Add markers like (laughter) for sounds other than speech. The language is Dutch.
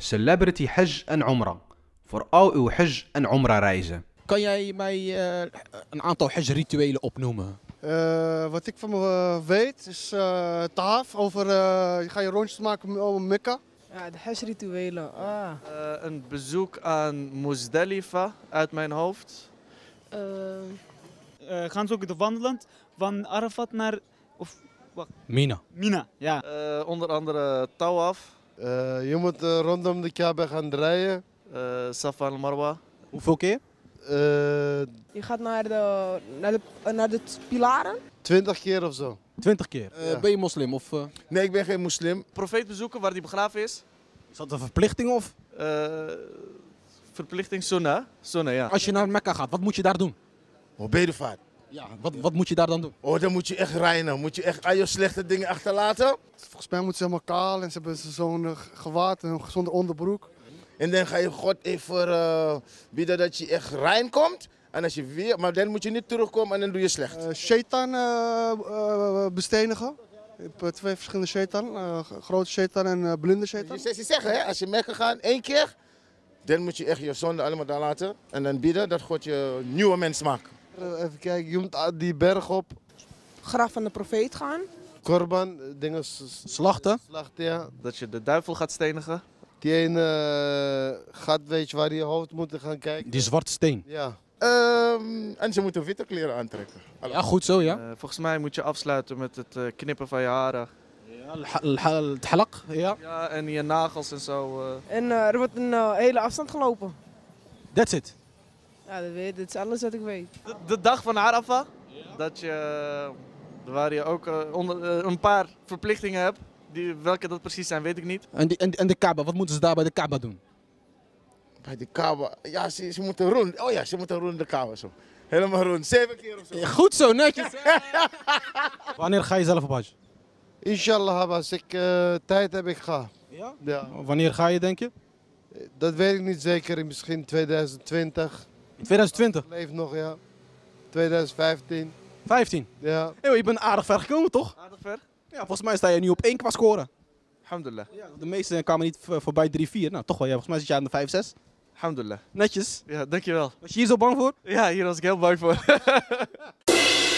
Celebrity Hajj en Umrah. Voor al uw Hajj en Umrah reizen. Kan jij mij eh, een aantal Hajj-rituelen opnoemen? Eh, wat ik van me eh, weet is uh, taaf, over je ga je rondjes maken over Mekka. Ja, de Hajj-rituelen. Ah. een bezoek aan Muzdalifa uit mijn hoofd. Ehm. gaan ze ook de wandelend van Arafat naar... Of, wacht. Mina. Mina, ja. onder andere Tawaf. Eh, je moet eh, rondom de Kaaba gaan draaien. Eh, Safa en Marwa. Hoeveel keer? je gaat naar de, naar, de, naar de pilaren? Twintig keer of zo. Twintig keer? Ben je moslim? Of, Nee, ik ben geen moslim. Profeet bezoeken waar die begraven is. Is dat een verplichting of? verplichting sunnah. sunnah ja. Als je naar Mekka gaat, wat moet je daar doen? Oh, Bedevaart. Ja, wat, wat moet je daar dan doen? Oh, dan moet je echt reinen. Moet je echt al je slechte dingen achterlaten. Volgens mij moeten ze helemaal kaal en ze hebben zo'n eh, gewaad en een gezonde onderbroek. En dan ga je God even uh, eh, bieden dat je echt rein komt. En als je weer, maar dan moet je niet terugkomen en dan doe je slecht. Uh, shaitan uh, bestenigen. Ik heb twee verschillende shaitan. grote shaitan en blinde shaitan. Je, je zeggen, hè? als je mee gaan één keer, dan moet je echt je zonde allemaal daar laten. En dan bieden dat God je nieuwe mens maakt. Eh, even kijken, je moet ah, die berg op. Graf van de profeet gaan. Korban, eh, dingen... Slachten? Slachten, ja. Dat je de duivel gaat stenigen. Die ene eh, gaat, weet je, waar je hoofd moet gaan kijken. Die zwarte steen? Ja. Ehm, en ze moeten witte kleren aantrekken. Ja, goed zo, ja. volgens mij moet je afsluiten met het knippen van je haren. Ja, het halak, ja. Ja, en je nagels en zo. En er wordt een hele afstand gelopen. That's it. Ja, dat weet Dat is alles wat ik weet. De, dag van Arafa, ja. dat je, eh, waar je ook eh, onder, eh, een paar verplichtingen hebt. Die, welke dat precies zijn, weet ik niet. En, die, en, en de Kaaba, wat moeten ze daar bij de Kaaba doen? Bij de Kaaba, ja, ze, ze moeten rond. Oh ja, ze moeten rond de Kaaba zo. Helemaal rond, zeven keer of zo. goed zo, netjes. (laughs) Wanneer ga je zelf op Hajj? Inshallah, als ik tijd heb, ik ga. Ja? ja? Wanneer ga je, denk je? Dat weet ik niet zeker, misschien 2020. 2020? Leef nog, ja. 2015. 15? Ja. Hey, je bent aardig ver gekomen, toch? Aardig ver. Ja, volgens mij sta je nu op één qua scoren. Alhamdulillah. Ja, de meeste kwamen niet voorbij 3-4. Nou, toch wel. Ja, volgens mij zit je aan de 5-6. Alhamdulillah. Netjes. Ja, dankjewel. Was je hier zo bang voor? Ja, hier was ik heel bang voor. (laughs)